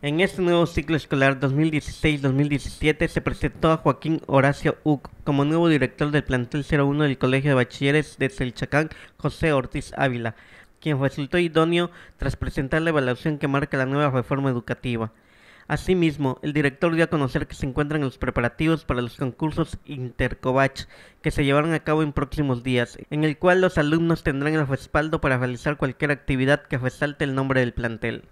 En este nuevo ciclo escolar 2016-2017 se presentó a Joaquín Horacio Uc como nuevo director del plantel 01 del Colegio de Bachilleres de Selchacán, José Ortiz Ávila, quien resultó idóneo tras presentar la evaluación que marca la nueva reforma educativa. Asimismo, el director dio a conocer que se encuentran los preparativos para los concursos intercobach que se llevarán a cabo en próximos días, en el cual los alumnos tendrán el respaldo para realizar cualquier actividad que resalte el nombre del plantel.